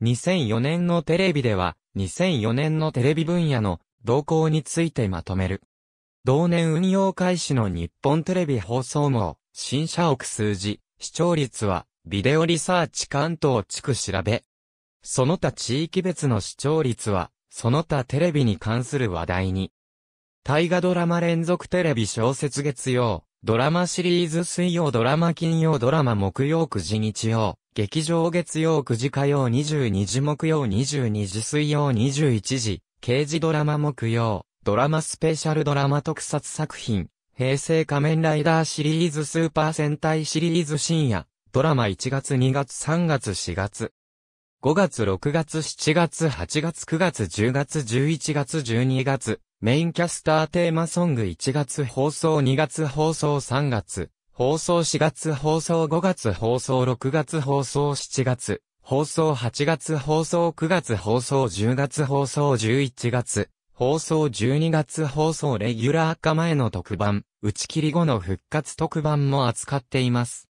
2004年のテレビでは、2004年のテレビ分野の動向についてまとめる。同年運用開始の日本テレビ放送網、新社屋数字、視聴率は、ビデオリサーチ関東地区調べ。その他地域別の視聴率は、その他テレビに関する話題に。大河ドラマ連続テレビ小説月曜、ドラマシリーズ水曜ドラマ金曜ドラマ木曜9時日曜、劇場月曜9時火曜22時木曜22時水曜21時、刑事ドラマ木曜、ドラマスペシャルドラマ特撮作品、平成仮面ライダーシリーズスーパー戦隊シリーズ深夜、ドラマ1月2月3月4月。5月6月7月8月9月10月11月12月、メインキャスターテーマソング1月放送2月放送3月、放送4月放送5月放送6月放送7月、放送8月放送9月放送10月放送11月、放送12月放送レギュラー化前の特番、打ち切り後の復活特番も扱っています。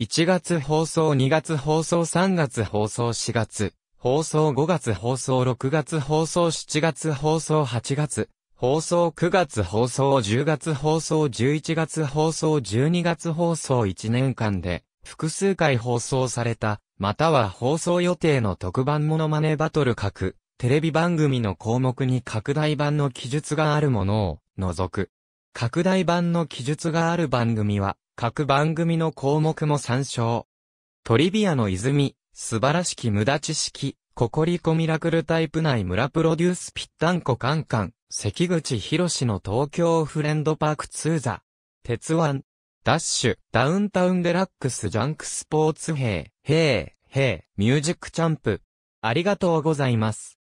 1月放送2月放送3月放送4月、放送5月放送6月放送7月放送8月、放送9月放送10月放送11月放送12月放送1年間で複数回放送された、または放送予定の特番モノマネバトル各テレビ番組の項目に拡大版の記述があるものを除く。拡大版の記述がある番組は各番組の項目も参照。トリビアの泉、素晴らしき無駄知識、ココリコミラクルタイプ内村プロデュースぴったんこカンカン。関口博の東京フレンドパーク2ザ、鉄腕、ダッシュ、ダウンタウンデラックスジャンクスポーツ兵、兵、兵、ミュージックチャンプ。ありがとうございます。